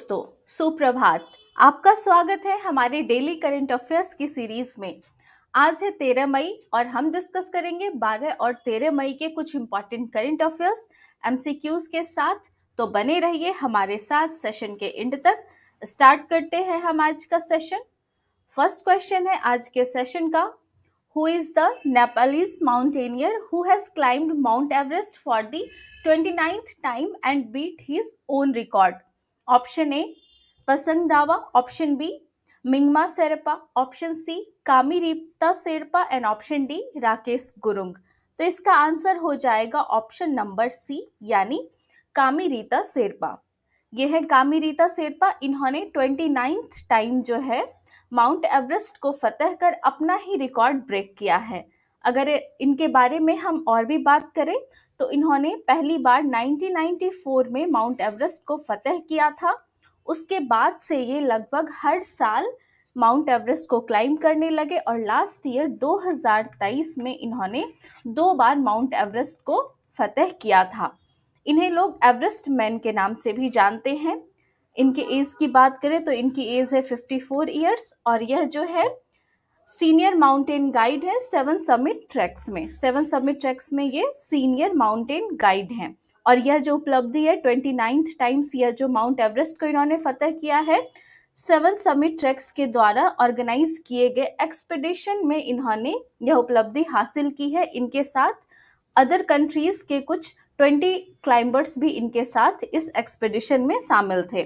दोस्तों सुप्रभात आपका स्वागत है हमारे डेली करंट अफेयर्स की सीरीज में आज है तेरह मई और हम डिस्कस करेंगे बारह और तेरह मई के कुछ इंपॉर्टेंट करंट अफेयर्स एमसीक्यूज के साथ तो बने रहिए हमारे साथ सेशन के एंड तक स्टार्ट करते हैं हम आज का सेशन फर्स्ट क्वेश्चन है आज के सेशन का who is the Nepalese mountaineer who has climb Mount Everest for the twenty time and beat his own record option A Pasang Dawa option B Mingma Sherpa option C Kami Rita Sherpa and option D Rakesh Gurung तो इसका answer हो जाएगा option number C यानी कामी रीता सेरपा यह है कामी रीता सेरपा इन्होंने ट्वेंटी नाइन्थ टाइम जो है माउंट एवरेस्ट को फतह कर अपना ही रिकॉर्ड ब्रेक किया है अगर इनके बारे में हम और भी बात करें तो इन्होंने पहली बार 1994 में माउंट एवरेस्ट को फतेह किया था उसके बाद से ये लगभग हर साल माउंट एवरेस्ट को क्लाइम करने लगे और लास्ट ईयर 2023 में इन्होंने दो बार माउंट एवरेस्ट को फतेह किया था इन्हें लोग एवरेस्ट मैन के नाम से भी जानते हैं इनके एज की बात करें तो इनकी एज है 54 इयर्स और यह जो है सीनियर माउंटेन गाइड है सेवन समिट ट्रैक्स में सेवन समिट ट्रैक्स में ये सीनियर माउंटेन गाइड हैं और यह जो उपलब्धि है ट्वेंटी नाइन्थ टाइम्स यह जो माउंट एवरेस्ट को इन्होंने फतह किया है सेवन समिट ट्रैक्स के द्वारा ऑर्गेनाइज किए गए एक्सपेडिशन में इन्होंने यह उपलब्धि हासिल की है इनके साथ अदर कंट्रीज के कुछ ट्वेंटी क्लाइंबर्स भी इनके साथ इस एक्सपेडिशन में शामिल थे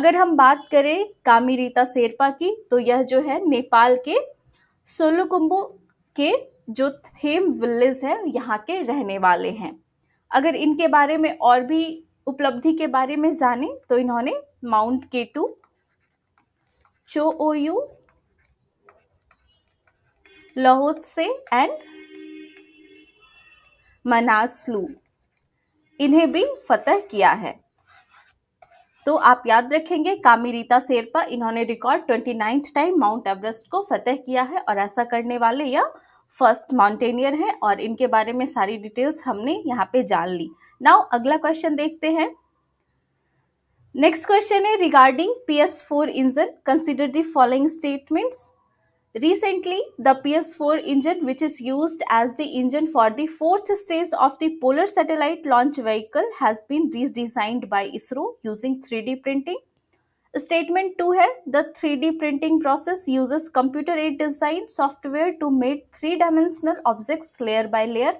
अगर हम बात करें रीता शेरपा की तो यह जो है नेपाल के सोलोकुम्बो के जो थेम विलेज है यहाँ के रहने वाले हैं अगर इनके बारे में और भी उपलब्धि के बारे में जाने तो इन्होंने माउंट केटू चो ओ यू लाहौत से एंड मनासलू इन्हें भी फतह किया है तो आप याद रखेंगे कामिरीता शेरपा इन्होंने record twenty ninth time Mount Everest को फतेह किया है और ऐसा करने वाले यह फर्स्ट माउंटेनियर हैं और इनके बारे में सारी डिटेल्स हमने यहाँ पे जान ली नाउ अगला क्वेश्चन देखते हैं नेक्स्ट क्वेश्चन है regarding P S four engine consider the following statements Recently, the PS4 engine, which is used as the engine for the fourth stage of the Polar Satellite Launch Vehicle, has been redesigned by ISRO using 3D printing. Statement 2 है the 3D printing process uses computer aided design software to make three dimensional objects layer by layer.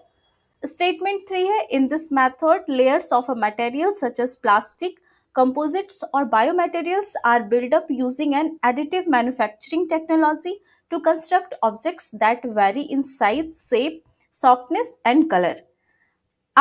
Statement 3 है in this method layers of a material such as plastic, composites or biomaterials are built up using an additive manufacturing technology to construct objects that vary in size shape softness and colour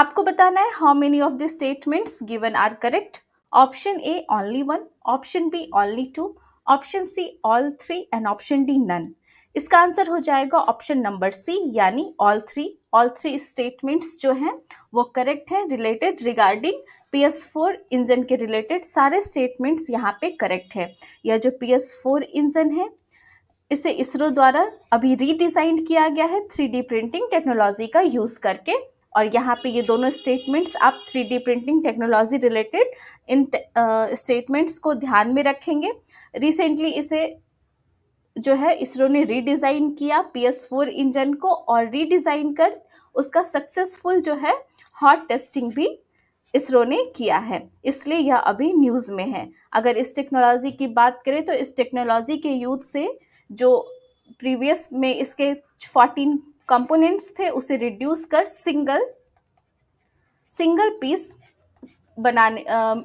आपको बताना है how many of the statements given are correct option A only one option B only two option C all three and option D none इसका answer हो जाएगा option number C यानी all three all three statements जो हैं वो correct हैं related regarding P S four engine के related सारे स्टेटमेंट्स यहाँ पे करेक्ट है या जो पी एस फोर इंजन है इसे इसरो द्वारा अभी रीडिजाइन किया गया है थ्री प्रिंटिंग टेक्नोलॉजी का यूज़ करके और यहाँ पे ये दोनों स्टेटमेंट्स आप थ्री प्रिंटिंग टेक्नोलॉजी रिलेटेड इन स्टेटमेंट्स को ध्यान में रखेंगे रिसेंटली इसे जो है इसरो ने रीडिज़ाइन किया पी एस फोर इंजन को और रीडिज़ाइन कर उसका सक्सेसफुल जो है हॉट टेस्टिंग भी इसरो ने किया है इसलिए यह अभी न्यूज़ में है अगर इस टेक्नोलॉजी की बात करें तो इस टेक्नोलॉजी के यूज से जो प्रीवियस में इसके 14 कंपोनेंट्स थे उसे रिड्यूस कर सिंगल सिंगल पीस बनाने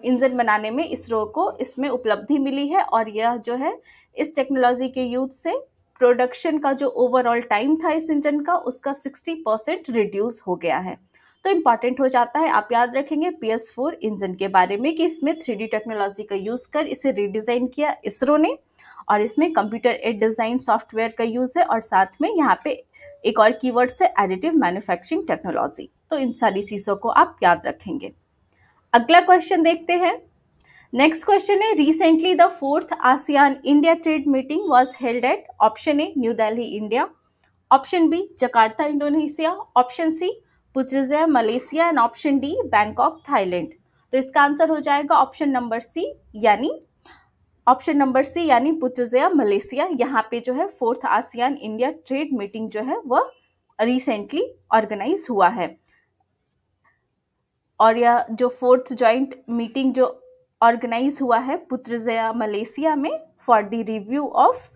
इंजन बनाने में इसरो को इसमें उपलब्धि मिली है और यह जो है इस टेक्नोलॉजी के यूज से प्रोडक्शन का जो ओवरऑल टाइम था इस इंजन का उसका 60 परसेंट रिड्यूस हो गया है तो इम्पॉर्टेंट हो जाता है आप याद रखेंगे पी एस फोर इंजन के बारे में कि इसमें थ्री टेक्नोलॉजी का यूज़ कर इसे रिडिज़ाइन किया इसरो ने और इसमें कंप्यूटर एड डिज़ाइन सॉफ्टवेयर का यूज़ है और साथ में यहाँ पे एक और कीवर्ड से एडिटिव मैन्युफैक्चरिंग टेक्नोलॉजी तो इन सारी चीज़ों को आप याद रखेंगे अगला क्वेश्चन देखते हैं नेक्स्ट क्वेश्चन है recently the fourth ASEAN India trade meeting was held at option A New Delhi India option B Jakarta Indonesia option C Putrajaya Malaysia and option D Bangkok Thailand तो इसका आंसर हो जाएगा option number C यानी option number C यानी पुत्रजया Malaysia यहाँ पे जो है fourth ASEAN India trade meeting जो है वह रिसेंटली ऑर्गेनाइज हुआ है और यह जो फोर्थ ज्वाइंट मीटिंग जो ऑर्गेनाइज हुआ है पुत्रजया मलेशिया में for the review of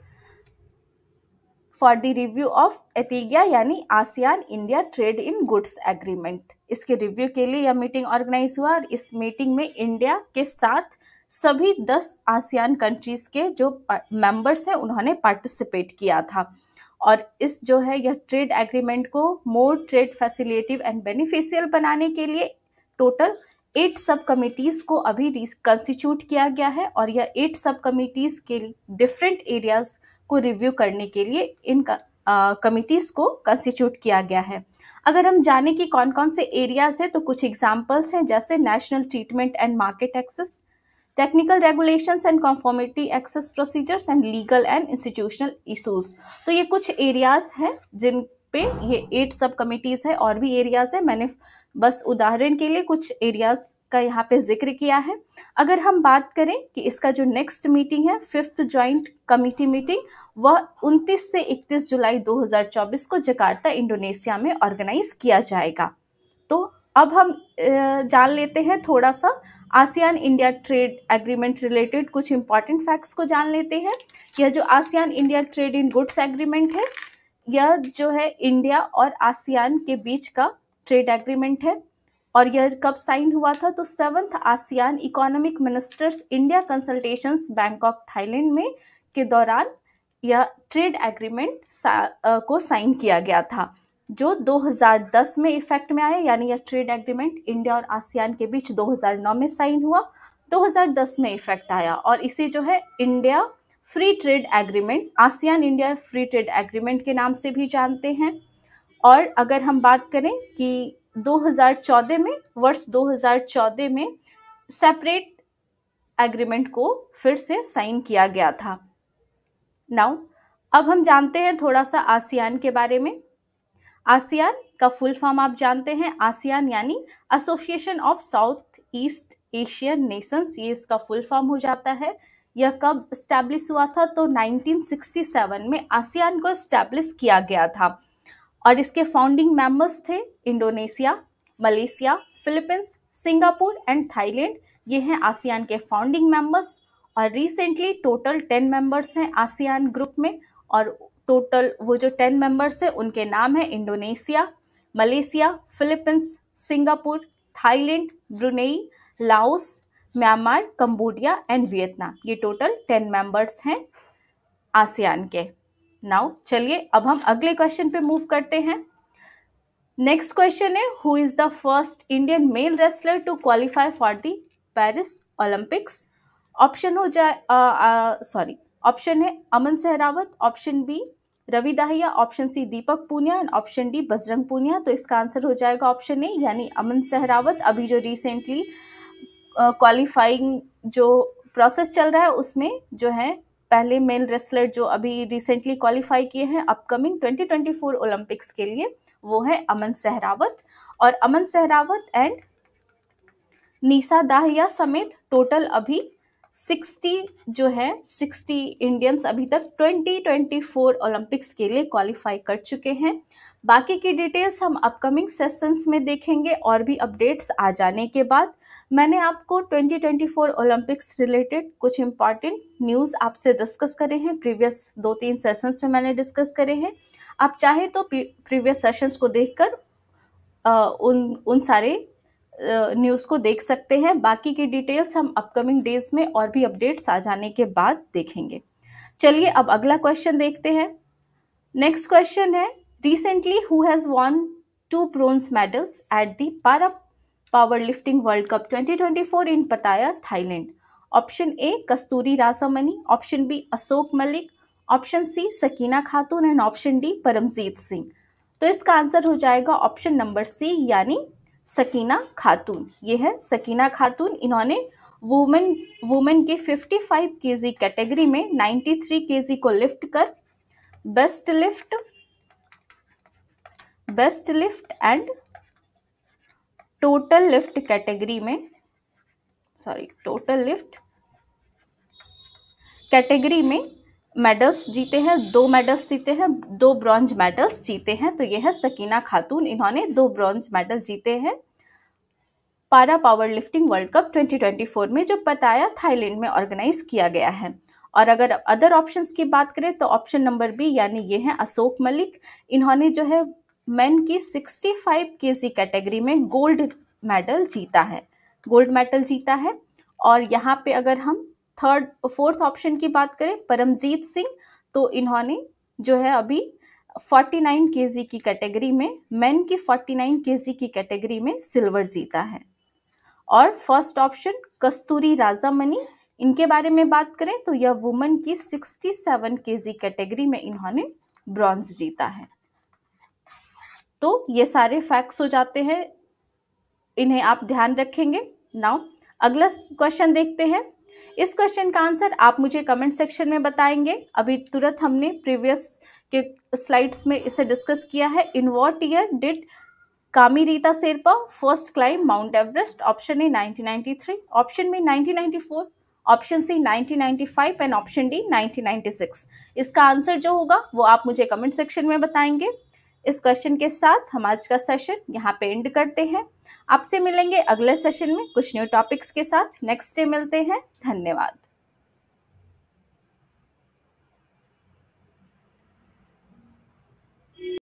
for the review of AITIGA यानी ASEAN India trade in goods agreement इसके रिव्यू के लिए यह मीटिंग ऑर्गेनाइज हुआ और इस मीटिंग में इंडिया के साथ सभी दस आसियान कंट्रीज़ के जो मेंबर्स हैं उन्होंने पार्टिसिपेट किया था और इस जो है यह ट्रेड एग्रीमेंट को more trade facilitative and beneficial बनाने के लिए टोटल एट सब कमिटीज़ को अभी रिकन्स्टिट्यूट किया गया है और यह एट सब कमिटीज़ के डिफरेंट एरियाज़ को रिव्यू करने के लिए इन कमिटीज़ को कंस्टिट्यूट किया गया है अगर हम जाने कि कौन कौन से एरियाज़ हैं तो कुछ एग्जाम्पल्स हैं जैसे national treatment and market access technical regulations and conformity access procedures and legal and institutional issues तो ये कुछ एरियाज़ हैं जिन पे ये एट सब कमिटीज़ है और भी एरियाज़ है मैंने बस उदाहरण के लिए कुछ एरियाज़ का यहाँ पे जिक्र किया है अगर हम बात करें कि इसका जो नेक्स्ट मीटिंग है फिफ्थ ज्वाइंट कमिटी मीटिंग वह 29 से 31 जुलाई 2024 को जकार्ता इंडोनेशिया में ऑर्गेनाइज किया जाएगा अब हम जान लेते हैं थोड़ा सा ASEAN India trade agreement related कुछ इंपॉर्टेंट फैक्ट्स को जान लेते हैं यह जो ASEAN India trade in goods agreement है यह जो है इंडिया और आसियान के बीच का ट्रेड एग्रीमेंट है और यह कब साइन हुआ था तो seventh ASEAN economic ministers India consultation Bangkok Thailand में के दौरान यह ट्रेड एग्रीमेंट को साइन किया गया था जो 2010 में इफेक्ट में आया यानी यह ट्रेड एग्रीमेंट इंडिया और आसियान के बीच 2009 में साइन हुआ 2010 में इफेक्ट आया और इसे जो है India free trade agreement ASEAN India free trade agreement के नाम से भी जानते हैं और अगर हम बात करें कि 2014 में वर्ष 2014 में सेपरेट एग्रीमेंट को फिर से साइन किया गया था नाउ अब हम जानते हैं थोड़ा सा आसियान के बारे में आसियान का फुल फॉर्म आप जानते हैं आसियान यानी association of South East Asian nations ये इसका फुल फॉर्म हो जाता है यह कब स्टैब्लिश हुआ था तो 1967 में आसियान को स्टैब्लिश किया गया था और इसके फाउंडिंग मेंबर्स थे Indonesia Malaysia Philippines Singapore and Thailand ये हैं आसियान के फाउंडिंग मेंबर्स और रिसेंटली टोटल टेन मेंबर्स हैं आसियान ग्रुप में और टोटल वो जो टेन मेंबर्स हैं उनके नाम है Indonesia Malaysia Philippines Singapore Thailand Brunei Laos Myanmar Cambodia and Vietnam ये टोटल टेन मेंबर्स हैं आसियान के नाउ चलिए अब हम अगले क्वेश्चन पे मूव करते हैं नेक्स्ट क्वेश्चन है who is the first Indian male wrestler to qualify for the Paris Olympics option हो जाए सॉरी ऑप्शन है Aman Sehrawat option B Ravi Dahiya option C Deepak Punia and option D Bajrang Punia तो इसका आंसर हो जाएगा ऑप्शन ए यानी अमन सहरावत अभी जो रिसेंटली क्वालिफाइंग जो प्रोसेस चल रहा है उसमें जो है पहले मेल रेसलर जो अभी रिसेंटली क्वालिफाई किए हैं अपकमिंग 2024 ओलंपिक्स के लिए वो है अमन सहरावत और अमन सहरावत एंड निशा दाहिया समेत टोटल अभी 60 जो है 60 इंडियंस अभी तक 2024 ओलंपिक्स के लिए क्वालिफाई कर चुके हैं बाकी की डिटेल्स हम अपकमिंग सेशंस में देखेंगे और भी अपडेट्स आ जाने के बाद मैंने आपको 2024 ओलंपिक्स रिलेटेड कुछ इम्पॉर्टेंट न्यूज़ आपसे डिस्कस करे हैं प्रीवियस दो तीन सेशंस में मैंने डिस्कस करे हैं आप चाहें तो प्रीवियस सेशंस को देखकर उन उन सारे न्यूज़ को देख सकते हैं बाकी की डिटेल्स हम अपकमिंग डेज में और भी अपडेट्स आ जाने के बाद देखेंगे चलिए अब अगला क्वेश्चन देखते हैं नेक्स्ट क्वेश्चन है recently who has won two bronze medals at the para power lifting world cup 2024 in Pattaya Thailand option A Kasturi Rasamani option B Ashok Malik option C Sakina Khatun and option D Paramjeet Singh तो इसका आंसर हो जाएगा ऑप्शन नंबर सी यानी सकीना खातून ये है सकीना खातून इन्होंने वुमेन वुमेन के 55 जी कैटेगरी में 93 जी को लिफ्ट कर best lift best lift and total lift category में सॉरी टोटल लिफ्ट कैटेगरी में मेडल्स जीते हैं दो मेडल्स जीते हैं दो ब्रॉन्ज मेडल्स जीते हैं तो यह है सकीना खातून इन्होंने दो ब्रॉन्ज मेडल जीते हैं पारा पावर लिफ्टिंग वर्ल्ड कप 2024 में जो बताया थाईलैंड में ऑर्गेनाइज किया गया है और अगर अदर ऑप्शंस की बात करें तो ऑप्शन नंबर बी यानी ये हैं अशोक मलिक इन्होंने जो है मेन की 65 फाइव कैटेगरी में गोल्ड मेडल जीता है गोल्ड मेडल जीता है और यहाँ पे अगर हम थर्ड फोर्थ ऑप्शन की बात करें परमजीत सिंह तो इन्होंने जो है अभी 49 केजी की कैटेगरी में मेन की 49 केजी की कैटेगरी में सिल्वर जीता है और फर्स्ट ऑप्शन कस्तूरी राजामणि इनके बारे में बात करें तो यह वुमेन की 67 केजी कैटेगरी में इन्होंने ब्रॉन्ज जीता है तो ये सारे फैक्ट्स हो जाते हैं इन्हें आप ध्यान रखेंगे नाउ अगला क्वेश्चन देखते हैं इस क्वेश्चन का आंसर आप मुझे कमेंट सेक्शन में बताएंगे अभी तुरंत हमने प्रीवियस के स्लाइड्स में इसे डिस्कस किया है in what year did Kami Rita Sherpa first climb Mount Everest option A 1993 option B 1994 option C 1995 and option D 1996 इसका आंसर जो होगा वो आप मुझे कमेंट सेक्शन में बताएंगे इस क्वेश्चन के साथ हम आज का सेशन यहाँ पे एंड करते हैं आपसे मिलेंगे अगले सेशन में कुछ न्यू टॉपिक्स के साथ नेक्स्ट डे मिलते हैं धन्यवाद